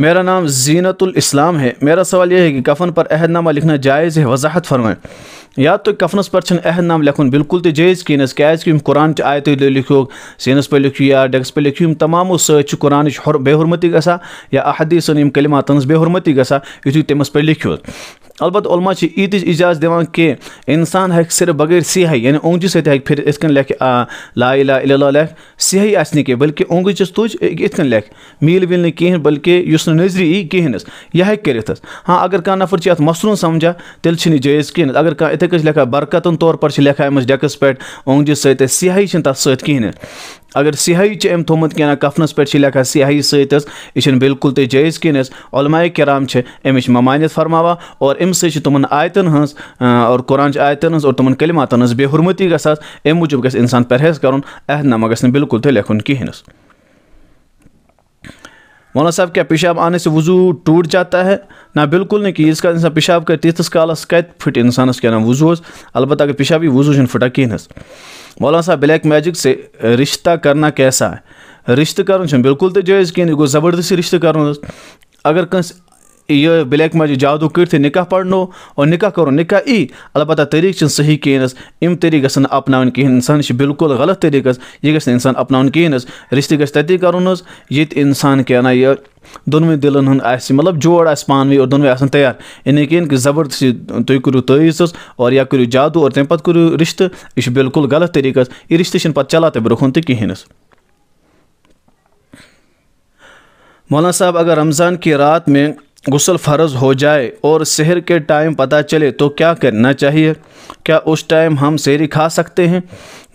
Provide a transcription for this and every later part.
मेरा नाम जीनतुल इस्लाम है मेरा सवाल यह है कि कफन पर अहदनामा लिखना जायज़ है वजाहत फरमाएं या तो कफनस पर अहदनाम लिखन बिल्कुल तो जायज़ कहें क्या कि कुरान आयत लिखो सीनस पर लिखो या डेक्स पर लिखो तमामों तमामो कुरान बेहरमती गा या अहदीसन कलिमातन बेहरमती गा यु तमस पे लिखो अलबत् علما छ ईच दिवान कि इंसान हे सिर्फ बगैर सियाह यानि ओंगजि सत फिर इथ लख ला ला लख सियाही आस कह बल्कि ओंगज तुज इथ लख मील विल ना कहें बल्कि उस ई कहें यह हे कर हाँ अगर कह नफर अत मसरून समझा तेल जायज़ कहें अगर कह इत लेखा बरकतन तौर पर लखा अमस डेकस पे ओंगजि सत सियाही तथा सत्य कहें अगर सिहाई अम थोमुत क्या कफनस पे लिखा सिहाई यह बिल्कुल ते जैज़ कह ओलमाए कराम अमिच ममानत फरमावा और अम तुम आयतन हज और कुरान आयतन और तुम कलमातन हज बेहरमती गसा अम मूजब गह इंसान परहेज कर अहदनामा ग बिल्कुल ते लेखन कहें मौलाना साहब क्या पेशाब आने से वजू टूट जाता है ना बिल्कुल नहीं कि इसका इंसान पेशाब कर तीस कालस कत फुट इंसानस क्या ना वजू अलबत् अगर पेशाबी वजू फुटा कहें मौलाना साहब ब्लैक मैजिक से रिश्ता करना कैसा है रिश्ते कर बिल्कुल तो जायज़ कहें गो ज़बरदस्ती रिश्ते कर अगर कंस यह ब्लैक maju जादू कर निका parno और निका करो निका ई अलबत् तरीक़ सही कहें इम तरीक़ गन अपना कहें इंसान बिल्कुल गलत तरीक़ यह ग इंसान अपना कहें रिश्ते ग तति कर ये इंसान क्या ना यह दोनवे दिलन हूँ मतलब जोड़ आ पानी और दोनवे आ तैयार यानी कि कि ज़बरदस्ती तुम करू तयस और या करू जादू और तमें पे करू रिश्त यह बिल्कुल गलत तरीक़ यह रिश्त पे चलान तब ब्रोह तो कहें मौलाना साहब अगर रमज़ान की रात में गसल फ़र्ज हो जाए और शहर के टाइम पता चले तो क्या करना चाहिए क्या उस टाइम हम शहरी खा सकते हैं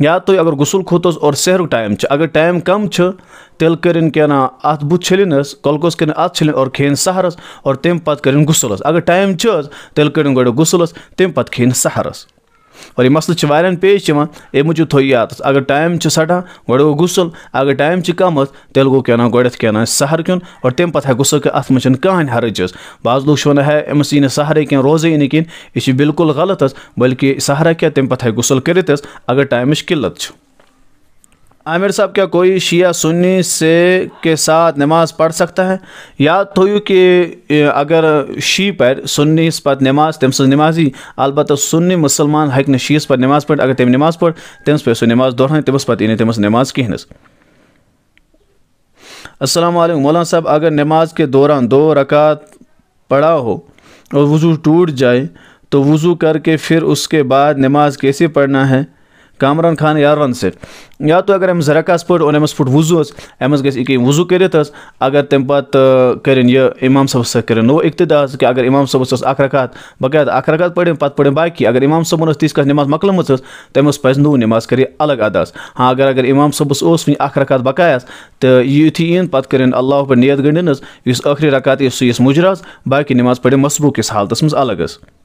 या तो अगर गसल खोत और शहर टाइम अगर टाइम कम तेल कर क्या ना अत बुत छलिन कलकस कर अत छलिन और खेन सहरस और तम पत कर गसल अगर टाइम तेल कर गोड गसल तम पत खेन सहरस और यह मसल वारियन पेश अमे मूजूब थो याद तो अगर टाइम सटा गो गुसल अगर टाइम कम तेल गो क्या गोड क्या सहर क्यों और तम पे गुसल कि अत मन कहें हरज बाज लूक वन है अमस यी सहरे क्या रोजे यह बिल्कुल गलत बल्कि सहारा क्या तम पे गुसल कर अगर टाइम किल्लत आमिर साहब क्या कोई शिया सुन्नी से के साथ नमाज़ पढ़ सकता है याद तो कि अगर शी पर सुन्नी पर नमाज तम समाजी नमाजी अलबत् सुन्नी मुसलमान हक न शीस पर नमाज पढ़ अगर तम नमाज पढ़ तम पे सो नमाज दौरान तमस पे यी तमस नमाज कहें असलम मौलाना साहब अगर नमाज के दौरान दो रकात पढ़ा हो और वज़ू टूट जाए तो वज़ू करके फिर उसके बाद नमाज कैसे पढ़ना है कामरान खान यारवन सत या तो अगर अम्स रकास पे और अम्स पुट वजू अम्स गई वजू कर अगर तम पत कर इमाम सबस कर नो इकतदा कि अगर इमाम सबस अख रकात बकायद अख रकात पढ़ पत पढ़ बाकी अगर इमाम सबन तिस कह नमाज मकलम तम पज नू नमाज कर अलग अदास हाँ अगर अगर इमाम सबस वन अख रकात बकायस तो युथी इन पत कर अल्लाह पे नियत गंडन इस आखिरी रकात सह मुजराज बाकी नमाज पढ़ मसबूक किस हालत मज अलग